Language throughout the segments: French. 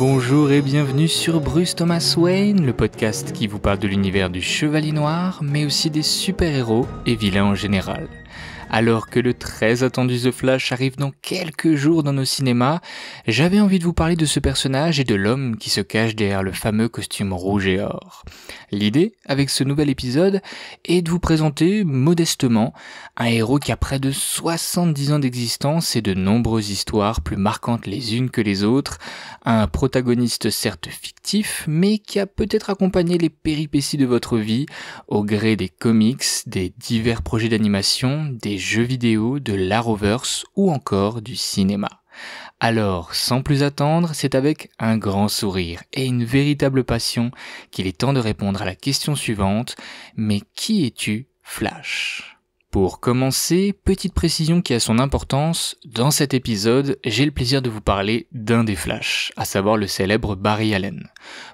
bonjour et bienvenue sur Bruce Thomas Wayne, le podcast qui vous parle de l'univers du Chevalier Noir, mais aussi des super-héros et vilains en général. Alors que le très attendu The Flash arrive dans quelques jours dans nos cinémas, j'avais envie de vous parler de ce personnage et de l'homme qui se cache derrière le fameux costume rouge et or. L'idée, avec ce nouvel épisode, est de vous présenter modestement un héros qui a près de 70 ans d'existence et de nombreuses histoires plus marquantes les unes que les autres, un protagoniste certes fictif, mais qui a peut-être accompagné les péripéties de votre vie au gré des comics, des divers projets d'animation, des jeux vidéo, de roverse ou encore du cinéma. Alors, sans plus attendre, c'est avec un grand sourire et une véritable passion qu'il est temps de répondre à la question suivante, mais qui es-tu Flash pour commencer, petite précision qui a son importance, dans cet épisode, j'ai le plaisir de vous parler d'un des flashs, à savoir le célèbre Barry Allen.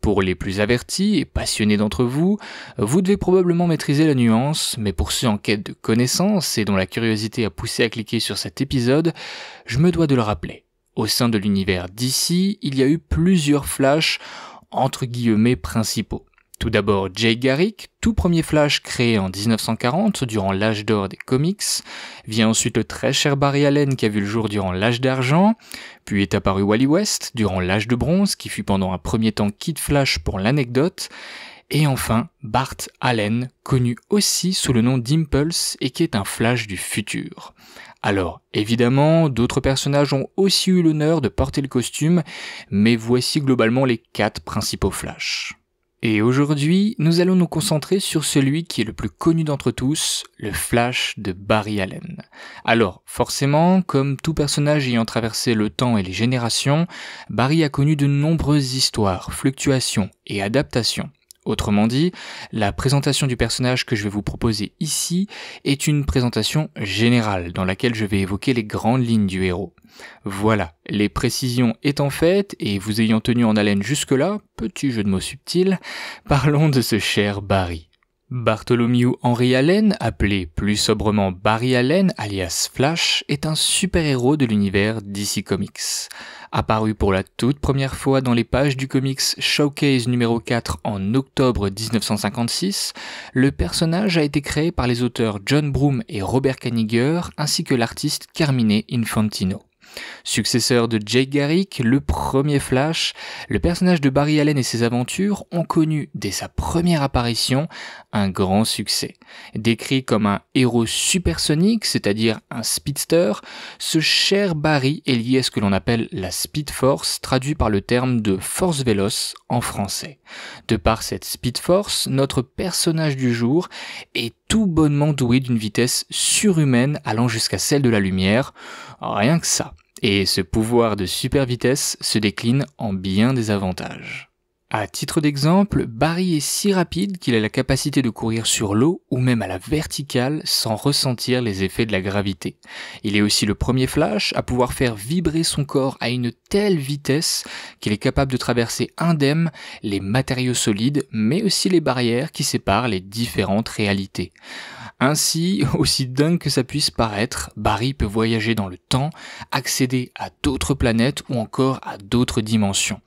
Pour les plus avertis et passionnés d'entre vous, vous devez probablement maîtriser la nuance, mais pour ceux en quête de connaissances et dont la curiosité a poussé à cliquer sur cet épisode, je me dois de le rappeler. Au sein de l'univers d'ici, il y a eu plusieurs flashs, entre guillemets principaux. Tout d'abord Jay Garrick, tout premier Flash créé en 1940 durant l'âge d'or des comics, vient ensuite le très cher Barry Allen qui a vu le jour durant l'âge d'argent, puis est apparu Wally West durant l'âge de bronze qui fut pendant un premier temps Kid Flash pour l'anecdote, et enfin Bart Allen, connu aussi sous le nom d'Impulse et qui est un Flash du futur. Alors, évidemment, d'autres personnages ont aussi eu l'honneur de porter le costume, mais voici globalement les quatre principaux Flash. Et aujourd'hui, nous allons nous concentrer sur celui qui est le plus connu d'entre tous, le Flash de Barry Allen. Alors, forcément, comme tout personnage ayant traversé le temps et les générations, Barry a connu de nombreuses histoires, fluctuations et adaptations. Autrement dit, la présentation du personnage que je vais vous proposer ici est une présentation générale dans laquelle je vais évoquer les grandes lignes du héros. Voilà, les précisions étant faites et vous ayant tenu en haleine jusque-là, petit jeu de mots subtil, parlons de ce cher Barry. Bartholomew Henry Allen, appelé plus sobrement Barry Allen alias Flash, est un super-héros de l'univers DC Comics. Apparu pour la toute première fois dans les pages du comics Showcase numéro 4 en octobre 1956, le personnage a été créé par les auteurs John Broome et Robert Kaniger ainsi que l'artiste Carmine Infantino. Successeur de Jake Garrick, le premier Flash, le personnage de Barry Allen et ses aventures ont connu, dès sa première apparition, un grand succès. Décrit comme un héros supersonique, c'est-à-dire un speedster, ce cher Barry est lié à ce que l'on appelle la Speed Force, traduit par le terme de force véloce en français. De par cette Speed Force, notre personnage du jour est tout bonnement doué d'une vitesse surhumaine allant jusqu'à celle de la lumière. Rien que ça. Et ce pouvoir de super vitesse se décline en bien des avantages. À titre d'exemple, Barry est si rapide qu'il a la capacité de courir sur l'eau ou même à la verticale sans ressentir les effets de la gravité. Il est aussi le premier Flash à pouvoir faire vibrer son corps à une telle vitesse qu'il est capable de traverser indemne les matériaux solides mais aussi les barrières qui séparent les différentes réalités. Ainsi, aussi dingue que ça puisse paraître, Barry peut voyager dans le temps, accéder à d'autres planètes ou encore à d'autres dimensions.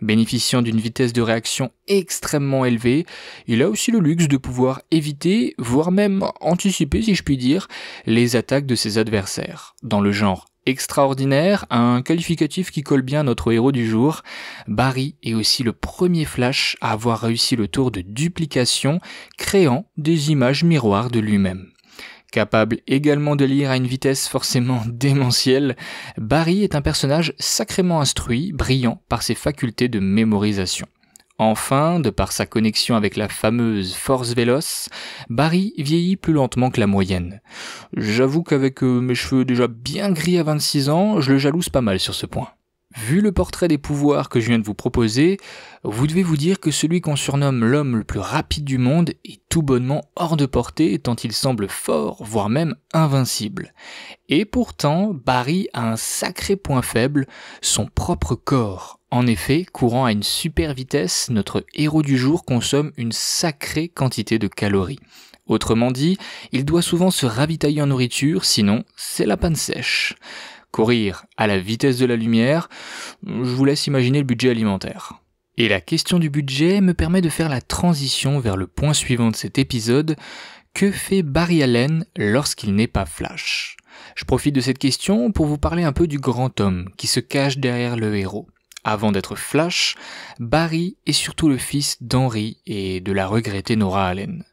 Bénéficiant d'une vitesse de réaction extrêmement élevée, il a aussi le luxe de pouvoir éviter, voire même anticiper si je puis dire, les attaques de ses adversaires. Dans le genre extraordinaire, un qualificatif qui colle bien à notre héros du jour. Barry est aussi le premier Flash à avoir réussi le tour de duplication, créant des images miroirs de lui-même. Capable également de lire à une vitesse forcément démentielle, Barry est un personnage sacrément instruit, brillant par ses facultés de mémorisation. Enfin, de par sa connexion avec la fameuse force véloce, Barry vieillit plus lentement que la moyenne. J'avoue qu'avec euh, mes cheveux déjà bien gris à 26 ans, je le jalouse pas mal sur ce point. Vu le portrait des pouvoirs que je viens de vous proposer, vous devez vous dire que celui qu'on surnomme l'homme le plus rapide du monde est tout bonnement hors de portée tant il semble fort, voire même invincible. Et pourtant, Barry a un sacré point faible, son propre corps. En effet, courant à une super vitesse, notre héros du jour consomme une sacrée quantité de calories. Autrement dit, il doit souvent se ravitailler en nourriture, sinon c'est la panne sèche courir à la vitesse de la lumière, je vous laisse imaginer le budget alimentaire. Et la question du budget me permet de faire la transition vers le point suivant de cet épisode, que fait Barry Allen lorsqu'il n'est pas Flash Je profite de cette question pour vous parler un peu du grand homme qui se cache derrière le héros. Avant d'être Flash, Barry est surtout le fils d'Henry et de la regrettée Nora Allen.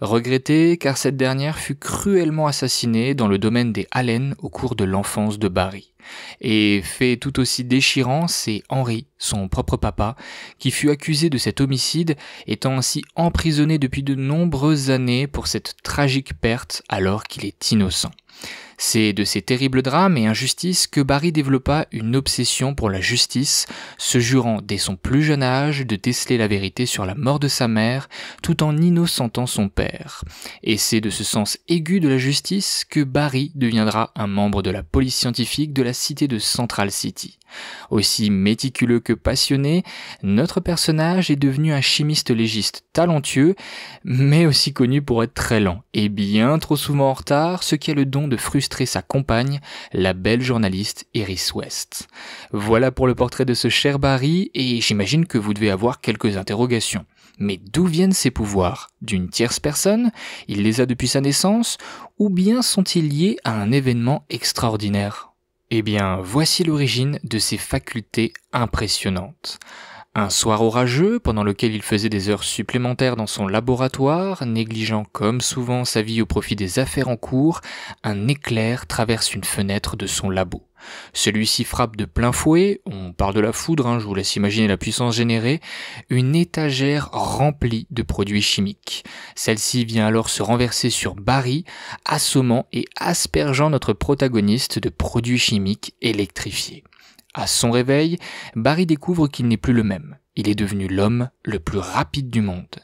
Regretté, car cette dernière fut cruellement assassinée dans le domaine des haleines au cours de l'enfance de Barry. Et fait tout aussi déchirant, c'est Henry, son propre papa, qui fut accusé de cet homicide, étant ainsi emprisonné depuis de nombreuses années pour cette tragique perte alors qu'il est innocent. C'est de ces terribles drames et injustices que Barry développa une obsession pour la justice, se jurant dès son plus jeune âge de déceler la vérité sur la mort de sa mère tout en innocentant son père. Et c'est de ce sens aigu de la justice que Barry deviendra un membre de la police scientifique de la cité de Central City. Aussi méticuleux que passionné, notre personnage est devenu un chimiste légiste talentueux, mais aussi connu pour être très lent et bien trop souvent en retard, ce qui a le don de frustrer sa compagne, la belle journaliste Iris West. Voilà pour le portrait de ce cher Barry, et j'imagine que vous devez avoir quelques interrogations. Mais d'où viennent ces pouvoirs D'une tierce personne Il les a depuis sa naissance Ou bien sont-ils liés à un événement extraordinaire eh bien, voici l'origine de ces facultés impressionnantes. Un soir orageux, pendant lequel il faisait des heures supplémentaires dans son laboratoire, négligeant comme souvent sa vie au profit des affaires en cours, un éclair traverse une fenêtre de son labo. Celui-ci frappe de plein fouet, on parle de la foudre, hein, je vous laisse imaginer la puissance générée, une étagère remplie de produits chimiques. Celle-ci vient alors se renverser sur Barry, assommant et aspergeant notre protagoniste de produits chimiques électrifiés. À son réveil, Barry découvre qu'il n'est plus le même. Il est devenu l'homme le plus rapide du monde.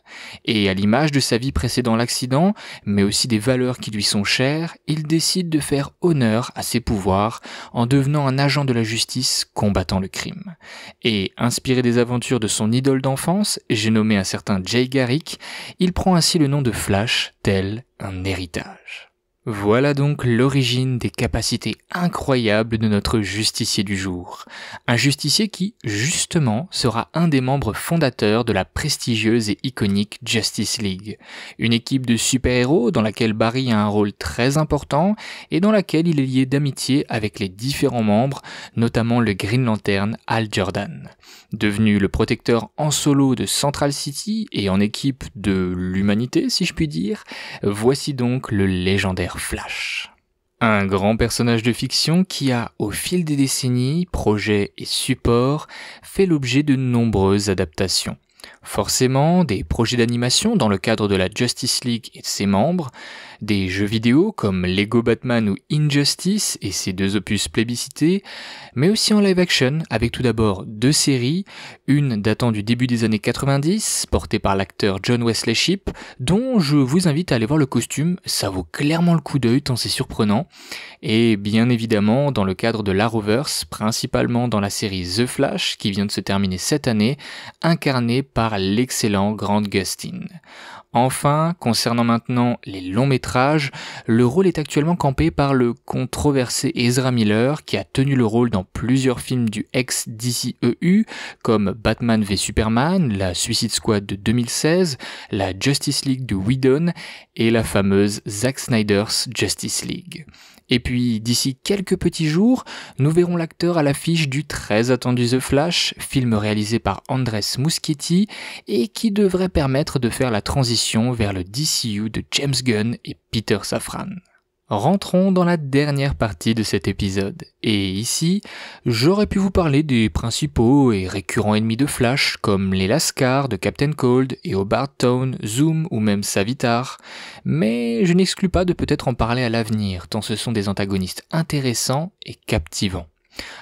Et à l'image de sa vie précédant l'accident, mais aussi des valeurs qui lui sont chères, il décide de faire honneur à ses pouvoirs en devenant un agent de la justice combattant le crime. Et inspiré des aventures de son idole d'enfance, j'ai nommé un certain Jay Garrick, il prend ainsi le nom de Flash, tel un héritage. Voilà donc l'origine des capacités incroyables de notre justicier du jour. Un justicier qui, justement, sera un des membres fondateurs de la prestigieuse et iconique Justice League. Une équipe de super-héros dans laquelle Barry a un rôle très important et dans laquelle il est lié d'amitié avec les différents membres, notamment le Green Lantern Al Jordan. Devenu le protecteur en solo de Central City et en équipe de l'humanité, si je puis dire, voici donc le légendaire Flash. Un grand personnage de fiction qui a, au fil des décennies, projets et supports, fait l'objet de nombreuses adaptations. Forcément, des projets d'animation dans le cadre de la Justice League et de ses membres, des jeux vidéo comme Lego Batman ou Injustice et ses deux opus plébiscités, mais aussi en live action avec tout d'abord deux séries, une datant du début des années 90, portée par l'acteur John Wesley Shipp, dont je vous invite à aller voir le costume, ça vaut clairement le coup d'œil tant c'est surprenant, et bien évidemment dans le cadre de la Roverse, principalement dans la série The Flash qui vient de se terminer cette année, incarnée par l'excellent Grant Gustin. Enfin, concernant maintenant les longs métrages, le rôle est actuellement campé par le controversé Ezra Miller qui a tenu le rôle dans plusieurs films du ex-DCEU comme Batman v Superman, la Suicide Squad de 2016, la Justice League de Whedon et la fameuse Zack Snyder's Justice League. Et puis d'ici quelques petits jours, nous verrons l'acteur à l'affiche du très attendu The Flash, film réalisé par Andres Muschietti et qui devrait permettre de faire la transition vers le DCU de James Gunn et Peter Safran. Rentrons dans la dernière partie de cet épisode, et ici, j'aurais pu vous parler des principaux et récurrents ennemis de Flash, comme les Lascar de Captain Cold et Hobart Town, Zoom ou même Savitar, mais je n'exclus pas de peut-être en parler à l'avenir, tant ce sont des antagonistes intéressants et captivants.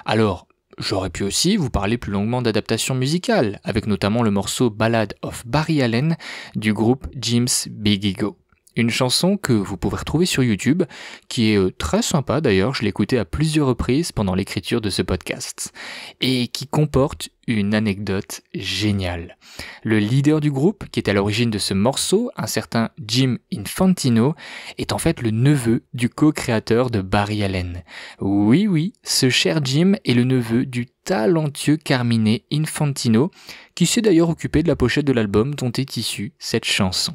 Alors, J'aurais pu aussi vous parler plus longuement d'adaptations musicales, avec notamment le morceau Ballad of Barry Allen du groupe Jim's Big Ego. Une chanson que vous pouvez retrouver sur YouTube, qui est euh, très sympa d'ailleurs, je l'ai écoutée à plusieurs reprises pendant l'écriture de ce podcast, et qui comporte une anecdote géniale. Le leader du groupe, qui est à l'origine de ce morceau, un certain Jim Infantino, est en fait le neveu du co-créateur de Barry Allen. Oui, oui, ce cher Jim est le neveu du talentueux Carmine Infantino, qui s'est d'ailleurs occupé de la pochette de l'album dont est issue cette chanson.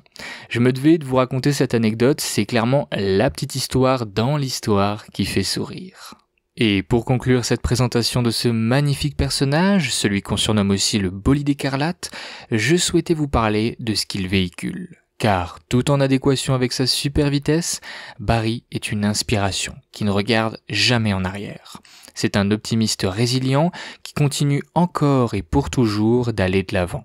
Je me devais de vous raconter cette anecdote, c'est clairement la petite histoire dans l'histoire qui fait sourire. Et pour conclure cette présentation de ce magnifique personnage, celui qu'on surnomme aussi le bolide écarlate, je souhaitais vous parler de ce qu'il véhicule. Car, tout en adéquation avec sa super vitesse, Barry est une inspiration qui ne regarde jamais en arrière. C'est un optimiste résilient qui continue encore et pour toujours d'aller de l'avant.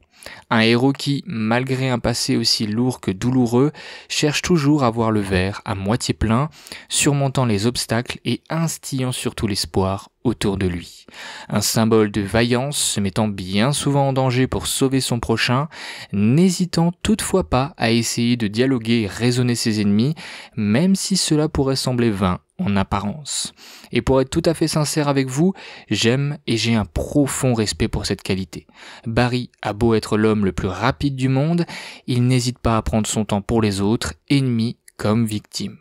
Un héros qui, malgré un passé aussi lourd que douloureux, cherche toujours à voir le verre à moitié plein, surmontant les obstacles et instillant surtout l'espoir autour de lui. Un symbole de vaillance se mettant bien souvent en danger pour sauver son prochain, n'hésitant toutefois pas à essayer de dialoguer et raisonner ses ennemis, même si cela pourrait sembler vain en apparence. Et pour être tout à fait sincère avec vous, j'aime et j'ai un profond respect pour cette qualité. Barry a beau être l'homme le plus rapide du monde, il n'hésite pas à prendre son temps pour les autres, ennemis comme victime.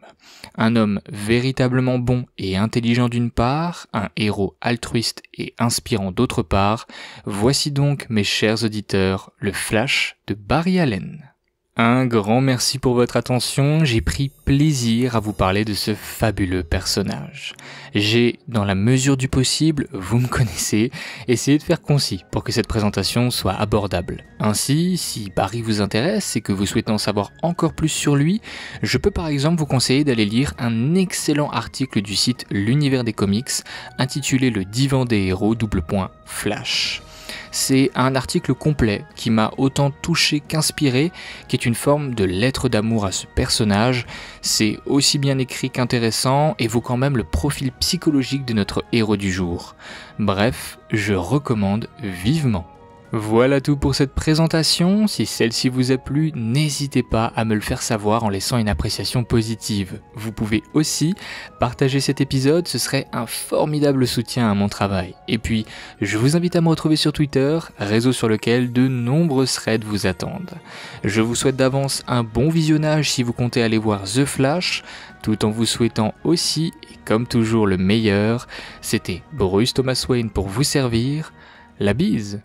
Un homme véritablement bon et intelligent d'une part, un héros altruiste et inspirant d'autre part, voici donc, mes chers auditeurs, le flash de Barry Allen. Un grand merci pour votre attention, j'ai pris plaisir à vous parler de ce fabuleux personnage. J'ai, dans la mesure du possible, vous me connaissez, essayé de faire concis pour que cette présentation soit abordable. Ainsi, si Barry vous intéresse et que vous souhaitez en savoir encore plus sur lui, je peux par exemple vous conseiller d'aller lire un excellent article du site L'univers des comics intitulé Le divan des héros double point flash c'est un article complet qui m'a autant touché qu'inspiré, qui est une forme de lettre d'amour à ce personnage. C'est aussi bien écrit qu'intéressant, évoquant même le profil psychologique de notre héros du jour. Bref, je recommande vivement. Voilà tout pour cette présentation, si celle-ci vous a plu, n'hésitez pas à me le faire savoir en laissant une appréciation positive. Vous pouvez aussi partager cet épisode, ce serait un formidable soutien à mon travail. Et puis, je vous invite à me retrouver sur Twitter, réseau sur lequel de nombreuses threads vous attendent. Je vous souhaite d'avance un bon visionnage si vous comptez aller voir The Flash, tout en vous souhaitant aussi, et comme toujours le meilleur, c'était Bruce Thomas Wayne pour vous servir, la bise